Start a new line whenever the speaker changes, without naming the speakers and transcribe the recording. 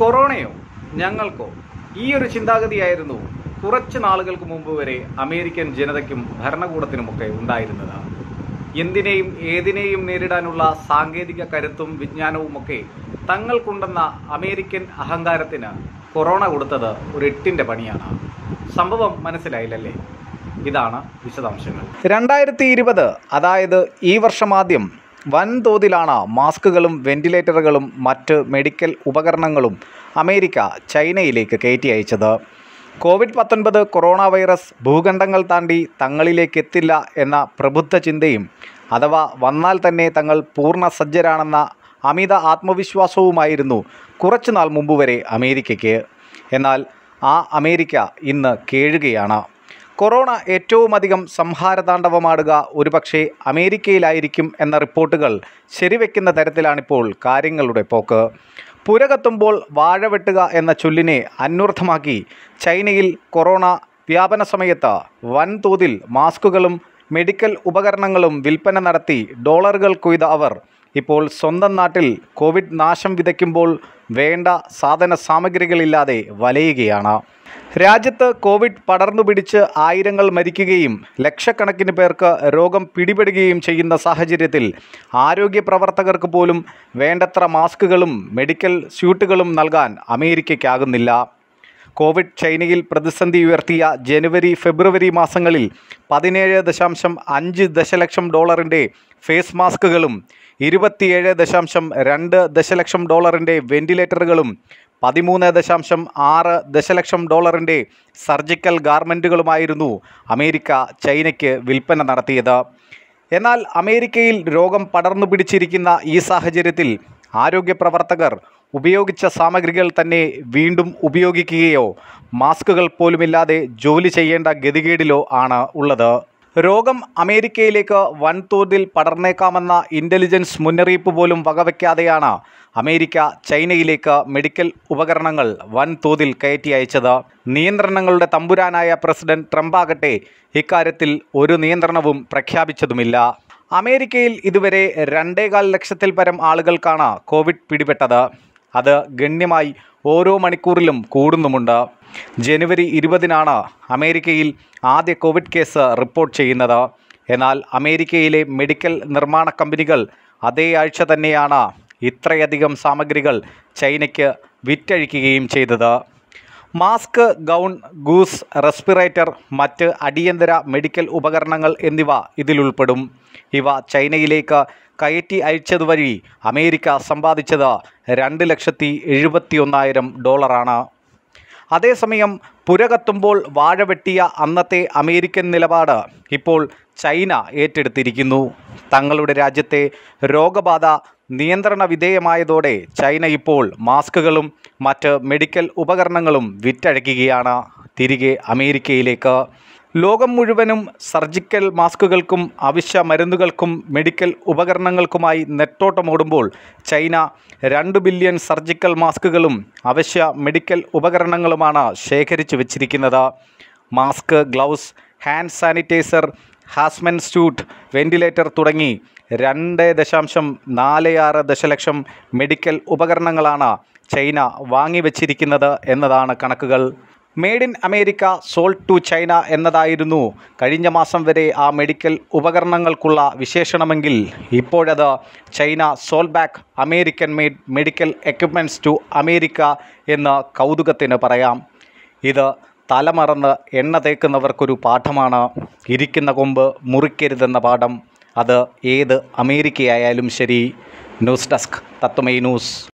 കൊറോണയോ ഞങ്ങൾക്കോ ഈ ഒരു ചിന്താഗതിയായിരുന്നു കുറച്ച് നാളുകൾക്ക് മുമ്പ് വരെ അമേരിക്കൻ ജനതയ്ക്കും ഭരണകൂടത്തിനുമൊക്കെ ഉണ്ടായിരുന്നത് എന്തിനേയും ഏതിനേയും നേരിടാനുള്ള സാങ്കേതിക കരുത്തും ഒക്കെ തങ്ങൾക്കുണ്ടെന്ന അമേരിക്കൻ അഹങ്കാരത്തിന് കൊറോണ കൊടുത്തത് ഒരു എട്ടിന്റെ പണിയാണ് സംഭവം മനസ്സിലായില്ലല്ലേ ഇതാണ് വിശദാംശങ്ങൾ രണ്ടായിരത്തി ഇരുപത് അതായത് ഈ വർഷം ആദ്യം വൻതോതിലാണ് മാസ്കുകളും വെന്റിലേറ്ററുകളും മറ്റ് മെഡിക്കൽ ഉപകരണങ്ങളും അമേരിക്ക ചൈനയിലേക്ക് കയറ്റി അയച്ചത് കോവിഡ് പത്തൊൻപത് കൊറോണ വൈറസ് ഭൂഖണ്ഡങ്ങൾ താണ്ടി തങ്ങളിലേക്ക് എത്തില്ല എന്ന പ്രബുദ്ധ ചിന്തയും അഥവാ വന്നാൽ തന്നെ തങ്ങൾ പൂർണ്ണ സജ്ജരാണെന്ന അമിത ആത്മവിശ്വാസവുമായിരുന്നു കുറച്ചുനാൾ മുമ്പ് വരെ അമേരിക്കയ്ക്ക് എന്നാൽ ആ അമേരിക്ക ഇന്ന് കേഴുകയാണ് കൊറോണ ഏറ്റവുമധികം സംഹാരതാണ്ഡവമാടുക ഒരുപക്ഷെ അമേരിക്കയിലായിരിക്കും എന്ന റിപ്പോർട്ടുകൾ ശരിവെക്കുന്ന തരത്തിലാണിപ്പോൾ കാര്യങ്ങളുടെ പോക്ക് പുരകത്തുമ്പോൾ വാഴ വെട്ടുക എന്ന ചൊല്ലിനെ അന്വർത്ഥമാക്കി ചൈനയിൽ കൊറോണ വ്യാപന സമയത്ത് വൻതോതിൽ മാസ്കുകളും മെഡിക്കൽ ഉപകരണങ്ങളും വിൽപ്പന നടത്തി ഡോളറുകൾ കൊയ്ത അവർ ഇപ്പോൾ സ്വന്തം നാട്ടിൽ കോവിഡ് നാശം വിതയ്ക്കുമ്പോൾ വേണ്ട സാധന സാമഗ്രികളില്ലാതെ വലയുകയാണ് രാജ്യത്ത് കോവിഡ് പടർന്നു പിടിച്ച് ആയിരങ്ങൾ മരിക്കുകയും ലക്ഷക്കണക്കിന് പേർക്ക് രോഗം പിടിപെടുകയും ചെയ്യുന്ന സാഹചര്യത്തിൽ ആരോഗ്യ പ്രവർത്തകർക്ക് പോലും വേണ്ടത്ര മാസ്കുകളും മെഡിക്കൽ സ്യൂട്ടുകളും നൽകാൻ അമേരിക്കയ്ക്കാകുന്നില്ല കോവിഡ് ചൈനയിൽ പ്രതിസന്ധി ഉയർത്തിയ ജനുവരി ഫെബ്രുവരി മാസങ്ങളിൽ പതിനേഴ് ദശാംശം അഞ്ച് ദശലക്ഷം ഡോളറിൻ്റെ ഫേസ് മാസ്കുകളും ഇരുപത്തിയേഴ് ദശാംശം രണ്ട് ദശലക്ഷം ഡോളറിൻ്റെ വെൻറ്റിലേറ്ററുകളും പതിമൂന്ന് ദശാംശം ആറ് ദശലക്ഷം ഡോളറിൻ്റെ സർജിക്കൽ ഗാർമെൻറ്റുകളുമായിരുന്നു അമേരിക്ക ചൈനയ്ക്ക് വിൽപ്പന നടത്തിയത് എന്നാൽ അമേരിക്കയിൽ രോഗം പടർന്നു പിടിച്ചിരിക്കുന്ന ഈ സാഹചര്യത്തിൽ ആരോഗ്യ പ്രവർത്തകർ ഉപയോഗിച്ച സാമഗ്രികൾ തന്നെ വീണ്ടും ഉപയോഗിക്കുകയോ മാസ്കുകൾ പോലുമില്ലാതെ ജോലി ചെയ്യേണ്ട ഗതികേടിലോ ആണ് ഉള്ളത് രോഗം അമേരിക്കയിലേക്ക് വൻതോതിൽ പടർന്നേക്കാമെന്ന ഇൻ്റലിജൻസ് മുന്നറിയിപ്പ് പോലും വകവയ്ക്കാതെയാണ് അമേരിക്ക ചൈനയിലേക്ക് മെഡിക്കൽ ഉപകരണങ്ങൾ വൻതോതിൽ കയറ്റി അയച്ചത് നിയന്ത്രണങ്ങളുടെ തമ്പുരാനായ പ്രസിഡന്റ് ട്രംപാകട്ടെ ഇക്കാര്യത്തിൽ ഒരു നിയന്ത്രണവും പ്രഖ്യാപിച്ചതുമില്ല അമേരിക്കയിൽ ഇതുവരെ രണ്ടേകാൽ ലക്ഷത്തിൽ പരം ആളുകൾക്കാണ് കോവിഡ് പിടിപെട്ടത് അത് ഗണ്യമായി ഓരോ മണിക്കൂറിലും കൂടുന്നുമുണ്ട് ജനുവരി ഇരുപതിനാണ് അമേരിക്കയിൽ ആദ്യ കോവിഡ് കേസ് റിപ്പോർട്ട് ചെയ്യുന്നത് എന്നാൽ അമേരിക്കയിലെ മെഡിക്കൽ നിർമ്മാണ കമ്പനികൾ അതേ ആഴ്ച തന്നെയാണ് ഇത്രയധികം സാമഗ്രികൾ ചൈനയ്ക്ക് വിറ്റഴിക്കുകയും ചെയ്തത് മാസ്ക് ഗൗൺ ഗൂസ് റെസ്പിറേറ്റർ മറ്റ് അടിയന്തര മെഡിക്കൽ ഉപകരണങ്ങൾ എന്നിവ ഇതിലുൾപ്പെടും ഇവ ചൈനയിലേക്ക് കയറ്റി അയച്ചതുവഴി അമേരിക്ക സമ്പാദിച്ചത് രണ്ട് ലക്ഷത്തി എഴുപത്തി ഒന്നായിരം ഡോളറാണ് അതേസമയം പുരകത്തുമ്പോൾ വാഴ വെട്ടിയ അന്നത്തെ അമേരിക്കൻ നിലപാട് ഇപ്പോൾ ചൈന ഏറ്റെടുത്തിരിക്കുന്നു തങ്ങളുടെ രാജ്യത്തെ രോഗബാധ നിയന്ത്രണ വിധേയമായതോടെ ചൈന ഇപ്പോൾ മാസ്കുകളും മറ്റ് മെഡിക്കൽ ഉപകരണങ്ങളും വിറ്റഴിക്കുകയാണ് തിരികെ അമേരിക്കയിലേക്ക് ലോകം മുഴുവനും സർജിക്കൽ മാസ്കുകൾക്കും അവശ്യ മരുന്നുകൾക്കും മെഡിക്കൽ ഉപകരണങ്ങൾക്കുമായി നെട്ടോട്ടമോടുമ്പോൾ ചൈന രണ്ട് ബില്യൺ സർജിക്കൽ മാസ്കുകളും അവശ്യ മെഡിക്കൽ ഉപകരണങ്ങളുമാണ് ശേഖരിച്ചു വച്ചിരിക്കുന്നത് mask gloves hand sanitiser hazmat suit ventilator തുടങ്ങി രണ്ട് ദശാംശം നാല് ആറ് ദശലക്ഷം മെഡിക്കൽ ഉപകരണങ്ങളാണ് ചൈന വാങ്ങിവച്ചിരിക്കുന്നത് എന്നതാണ് കണക്കുകൾ made in America sold to China എന്നതായിരുന്നു കഴിഞ്ഞ മാസം വരെ ആ മെഡിക്കൽ ഉപകരണങ്ങൾക്കുള്ള വിശേഷണമെങ്കിൽ ഇപ്പോഴത് China sold back American made medical equipments to America എന്ന് കൗതുകത്തിന് പറയാം ഇത് തലമറന്ന് എണ്ണ തേക്കുന്നവർക്കൊരു പാഠമാണ് ഇരിക്കുന്ന കൊമ്പ് മുറിക്കരുതെന്ന പാഠം അത് ഏത് അമേരിക്കയായാലും ശരി ന്യൂസ് ഡെസ്ക് തത്വമേ ന്യൂസ്